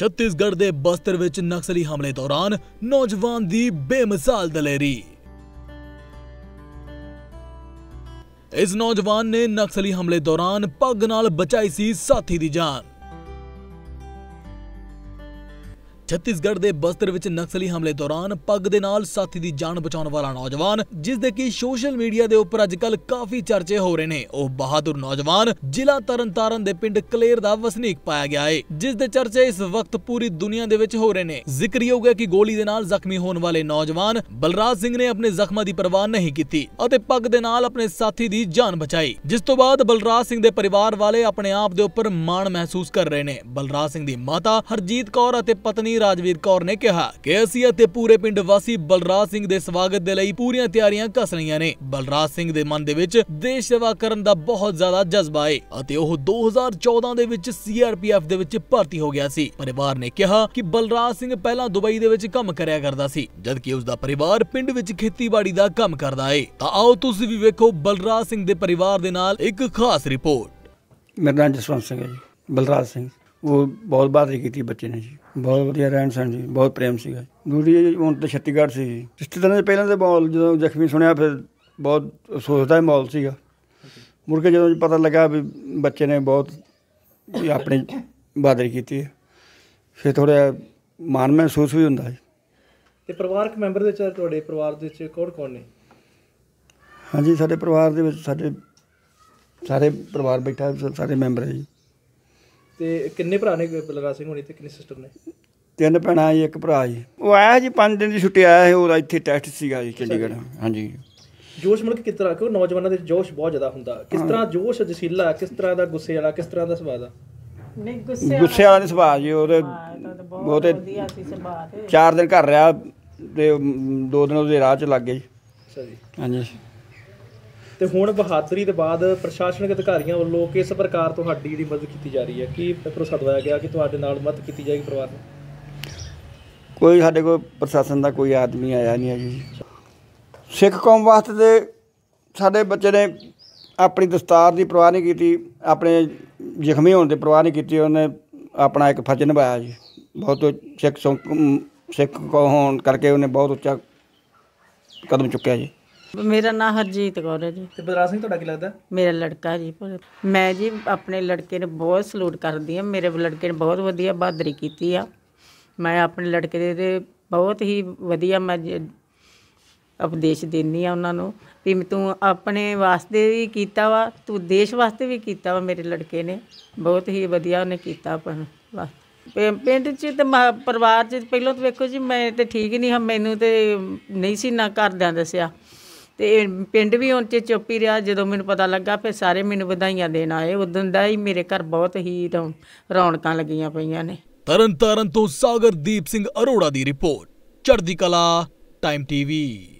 ਛੱਤੀਸਗੜ੍ਹ ਦੇ ਬਸਤਰ ਵਿੱਚ ਨਕਸਲੀ ਹਮਲੇ ਦੌਰਾਨ ਨੌਜਵਾਨ ਦੀ ਬੇਮਿਸਾਲ ਦਲੇਰੀ ਇਸ ਨੌਜਵਾਨ ਨੇ ਨਕਸਲੀ ਹਮਲੇ ਦੌਰਾਨ ਪੱਗ ਨਾਲ ਬਚਾਈ ਸੀ ਸਾਥੀ ਦੀ ਜਾਨ ਛੱਤੀਸਗੜ੍ਹ ਦੇ ਬਸਤਰ ਵਿੱਚ ਨਕਸਲੀ ਹਮਲੇ ਦੌਰਾਨ ਪੱਗ ਦੇ ਨਾਲ ਸਾਥੀ ਦੀ ਜਾਨ ਬਚਾਉਣ ਵਾਲਾ ਨੌਜਵਾਨ ਜਿਸ ਦੇ ਕਿ ਸੋਸ਼ਲ ਮੀਡੀਆ ਦੇ ਉੱਪਰ ਅੱਜਕੱਲ ਕਾਫੀ ਚਰਚੇ ਹੋ ਰਹੇ ਨੇ ਉਹ ਬਹਾਦਰ ਨੌਜਵਾਨ ਜ਼ਿਲ੍ਹਾ ਤਰਨਤਾਰਨ ਦੇ ਪਿੰਡ ਕਲੇਰ ਦਾ ਵਸਨੀਕ ਪਾਇਆ ਗਿਆ ਹੈ ਜਿਸ ਦੇ ਚਰਚੇ ਇਸ ਵਕਤ ਪੂਰੀ ਦੁਨੀਆ ਦੇ ਵਿੱਚ ਹੋ ਰਹੇ ਨੇ ਜ਼ਿਕਰਯੋਗ ਹੈ ਕਿ ਗੋਲੀ ਦੇ ਨਾਲ ਜ਼ਖਮੀ ਹੋਣ ਵਾਲੇ ਨੌਜਵਾਨ ਬਲਰਾਜ ਸਿੰਘ ਨੇ ਆਪਣੇ ਜ਼ਖਮਾਂ ਦੀ ਪਰਵਾਹ ਨਹੀਂ ਕੀਤੀ ਅਤੇ ਪੱਗ ਦੇ ਨਾਲ ਆਪਣੇ ਸਾਥੀ ਦੀ ਜਾਨ ਬਚਾਈ ਜਿਸ ਤੋਂ ਬਾਅਦ ਬਲਰਾਜ ਸਿੰਘ ਦੇ ਪਰਿਵਾਰ ਵਾਲੇ ਆਪਣੇ ਆਪ ਦੇ ਉੱਪਰ ਮਾਣ ਮਹਿਸੂਸ ਕਰ ਰਹੇ ਨੇ ਬਲਰਾਜ ਸਿੰਘ ਦੀ ਮਾਤਾ ਹਰਜੀਤ ਕੌਰ ਅਤੇ ਪਤਨੀ ਰਾਜਵੀਰ ਕੌਰ ਨੇ ਕਿਹਾ ਕਿ ਅਸੀਂ ਅਤੇ ਪੂਰੇ ਪਿੰਡ ਵਾਸੀ ਬਲਰਾਜ ਸਿੰਘ ਦੇ ਸਵਾਗਤ ਦੇ ਲਈ ਪੂਰੀਆਂ ਤਿਆਰੀਆਂ ਕਸ ਲਈਆਂ ਨੇ ਬਲਰਾਜ ਸਿੰਘ ਦੇ ਮਨ ਦੇ ਵਿੱਚ ਦੇਸ਼ ਸੇਵਾ ਕਰਨ ਦਾ ਬਹੁਤ ਜ਼ਿਆਦਾ ਜਜ਼ਬਾ ਹੈ ਅਤੇ ਉਹ 2014 ਦੇ ਵਿੱਚ ਸੀਆਰਪੀਐਫ ਦੇ ਵਿੱਚ ਭਰਤੀ ਹੋ ਗਿਆ ਸੀ ਪਰਿਵਾਰ ਨੇ ਕਿਹਾ ਕਿ ਬਲਰਾਜ ਸਿੰਘ ਪਹਿਲਾਂ ਦੁਬਈ ਦੇ ਵਿੱਚ ਕੰਮ ਕਰਿਆ ਕਰਦਾ ਸੀ ਜਦਕਿ ਉਸ ਦਾ ਪਰਿਵਾਰ ਪਿੰਡ ਵਿੱਚ ਖੇਤੀਬਾੜੀ ਦਾ ਕੰਮ ਕਰਦਾ ਹੈ ਤਾਂ ਆਓ ਤੁਸੀਂ ਵੀ ਵੇਖੋ ਬਲਰਾਜ ਸਿੰਘ ਦੇ ਪਰਿਵਾਰ ਦੇ ਨਾਲ ਇੱਕ ਖਾਸ ਰਿਪੋਰਟ ਮੇਰਾ ਨਾਮ ਜਸਵੰਤ ਸਿੰਘ ਹੈ ਜੀ ਬਲਰਾਜ ਸਿੰਘ ਉਹ ਬਹੁਤ ਬਾਤ ਕੀਤੀ ਬੱਚੇ ਨੇ ਜੀ ਬਹੁਤ ਵਧੀਆ ਰਹਿਣ ਸਨ ਜੀ ਬਹੁਤ ਪ੍ਰੇਮ ਸੀਗਾ ਦੂਰੀ ਹੁਣ ਤਾਂ ਛੱਤੀਗੜ੍ਹ ਸੀ ਜੀ ਰਿਸ਼ਤੇਦਾਰਾਂ ਦੇ ਪਹਿਲਾਂ ਦੇ ਮਾਹੌਲ ਜਦੋਂ ਜ਼ਖਮੀ ਸੁਣਿਆ ਫਿਰ ਬਹੁਤ ਅਫਸੋਸ ਦਾ ਮਾਹੌਲ ਸੀਗਾ ਮੁੜ ਕੇ ਜਦੋਂ ਪਤਾ ਲੱਗਾ ਵੀ ਬੱਚੇ ਨੇ ਬਹੁਤ ਆਪਣੀ ਬਹਾਦਰੀ ਕੀਤੀ ਫਿਰ ਥੋੜਾ ਮਾਣ ਮਹਿਸੂਸ ਵੀ ਹੁੰਦਾ ਹੈ ਤੇ ਪਰਿਵਾਰਕ ਮੈਂਬਰ ਦੇ ਵਿੱਚ ਤੁਹਾਡੇ ਪਰਿਵਾਰ ਦੇ ਵਿੱਚ ਕੌਣ ਕੌਣ ਨੇ ਹਾਂਜੀ ਸਾਡੇ ਪਰਿਵਾਰ ਦੇ ਵਿੱਚ ਸਾਡੇ ਸਾਰੇ ਪਰਿਵਾਰ ਬੈਠਾ ਸਾਰੇ ਮੈਂਬਰ ਹੈ ਜੀ ਤੇ ਕਿੰਨੇ ਭਰਾ ਨੇ ਬਲਰਾਜ ਸਿੰਘ ਹੋਣੀ ਤੇ ਕਿੰਨੇ ਸਿਸਟਰ ਨੇ ਤਿੰਨ ਭੈਣਾਂ ਜੀ ਇੱਕ ਭਰਾ ਜੀ ਉਹ ਆਇਆ ਜੀ 5 ਦਿਨ ਦੀ ਛੁੱਟੀ ਆਇਆ ਸੀ ਉਹਦਾ ਇੱਥੇ ਟੈਸਟ ਸੀਗਾ ਜੀ ਚੰਡੀਗੜ੍ਹ ਹਾਂਜੀ ਜੋਸ਼ ਮਤਲਬ ਕਿਸ ਤਰ੍ਹਾਂ ਕਿਉਂ ਨੌਜਵਾਨਾਂ ਦੇ ਜੋਸ਼ ਬਹੁਤ ਜ਼ਿਆਦਾ ਹੁੰਦਾ ਕਿਸ ਤਰ੍ਹਾਂ ਜੋਸ਼ ਜਸੀਲਾ ਕਿਸ ਤਰ੍ਹਾਂ ਦਾ ਗੁੱਸੇ ਵਾਲਾ ਕਿਸ ਤਰ੍ਹਾਂ ਦਾ ਸੁਭਾਅ ਦਾ ਨਹੀਂ ਗੁੱਸੇ ਵਾਲਾ ਨਹੀਂ ਸੁਭਾਅ ਜੀ ਉਹਦੇ ਬਹੁਤ ਤੇ ਚਾਰ ਦਿਨ ਘਰ ਰਿਹਾ ਤੇ ਦੋ ਦਿਨ ਉਹਦੇ ਰਾਹ ਚ ਲੱਗ ਗਏ ਜੀ ਹਾਂਜੀ ਤੇ ਹੁਣ ਬਹਾਦਰੀ ਦੇ ਬਾਅਦ ਪ੍ਰਸ਼ਾਸਨਿਕ ਅਧਿਕਾਰੀਆਂ ਵੱਲੋਂ ਕਿਸ ਪ੍ਰਕਾਰ ਤੁਹਾਡੀ ਜਿਹੜੀ ਮਦਦ ਕੀਤੀ ਜਾ ਰਹੀ ਹੈ ਕੀ ਭਰੋਸਾ ਦਵਾਇਆ ਗਿਆ ਕਿ ਤੁਹਾਡੇ ਨਾਲ ਮਦਦ ਕੀਤੀ ਜਾਏਗੀ ਪਰਿਵਾਰ ਨੂੰ ਕੋਈ ਸਾਡੇ ਕੋਲ ਪ੍ਰਸ਼ਾਸਨ ਦਾ ਕੋਈ ਆਦਮੀ ਆਇਆ ਨਹੀਂ ਹੈ ਜੀ ਸਿੱਖ ਕੌਮ ਵਾਸਤੇ ਦੇ ਸਾਡੇ ਬੱਚੇ ਨੇ ਆਪਣੀ ਦਸਤਾਰ ਦੀ ਪਰਵਾਹ ਨਹੀਂ ਕੀਤੀ ਆਪਣੇ ਜ਼ਖਮੀ ਹੋਣ ਦੀ ਪਰਵਾਹ ਨਹੀਂ ਕੀਤੀ ਉਹਨੇ ਆਪਣਾ ਇੱਕ ਫਰਜ਼ ਨਿਭਾਇਆ ਜੀ ਬਹੁਤ ਸਿੱਖ ਸਿੱਖ ਹੋਣ ਕਰਕੇ ਉਹਨੇ ਬਹੁਤ ਉੱਚਾ ਕਦਮ ਚੁੱਕਿਆ ਜੀ ਮੇਰਾ ਨਾਮ ਹਰਜੀਤ ਕੌਰ ਹੈ ਜੀ ਤੇ ਬਲਰਾਜ ਸਿੰਘ ਤੁਹਾਡਾ ਕੀ ਲੱਗਦਾ ਮੇਰਾ ਲੜਕਾ ਜੀ ਮੈਂ ਜੀ ਆਪਣੇ ਲੜਕੇ ਨੂੰ ਬਹੁਤ ਸਲੂਟ ਕਰਦੀ ਆ ਮੇਰੇ ਲੜਕੇ ਨੇ ਬਹੁਤ ਵਧੀਆ ਬਹਾਦਰੀ ਕੀਤੀ ਆ ਮੈਂ ਆਪਣੇ ਲੜਕੇ ਦੇ ਬਹੁਤ ਹੀ ਵਧੀਆ ਮੈਂ ਉਪਦੇਸ਼ ਦਿੰਨੀ ਆ ਉਹਨਾਂ ਨੂੰ ਵੀ ਤੂੰ ਆਪਣੇ ਵਾਸਤੇ ਵੀ ਕੀਤਾ ਵਾ ਤੂੰ ਦੇਸ਼ ਵਾਸਤੇ ਵੀ ਕੀਤਾ ਵਾ ਮੇਰੇ ਲੜਕੇ ਨੇ ਬਹੁਤ ਹੀ ਵਧੀਆ ਉਹਨੇ ਕੀਤਾ ਪਰ ਵਾਹ ਪਿੰਡ 'ਚ ਤੇ ਪਰਿਵਾਰ 'ਚ ਪਹਿਲਾਂ ਤਾਂ ਵੇਖੋ ਜੀ ਮੈਂ ਤੇ ਠੀਕ ਨਹੀਂ ਹਾਂ ਮੈਨੂੰ ਤੇ ਨਹੀਂ ਸੀ ਨਾ ਕਰਦਿਆਂ ਦੱਸਿਆ ਤੇ ਪਿੰਡ ਵੀ ਉਹਨਾਂ ਤੇ ਚੁੱਪ ਹੀ ਰਿਹਾ ਜਦੋਂ ਮੈਨੂੰ ਪਤਾ ਲੱਗਾ ਫਿਰ ਸਾਰੇ ਮੈਨੂੰ ਵਧਾਈਆਂ ਦੇਣ ਆਏ ਉਦੋਂ ਦਾ ਹੀ ਮੇਰੇ ਘਰ ਬਹੁਤ ਹੀ ਰੌਣਕਾਂ ਲੱਗੀਆਂ ਪਈਆਂ ਨੇ ਤਰਨਤਾਰਨ ਤੋਂ ਸਾਗਰਦੀਪ ਸਿੰਘ ਅਰੋੜਾ ਦੀ report Chardi Kala time TV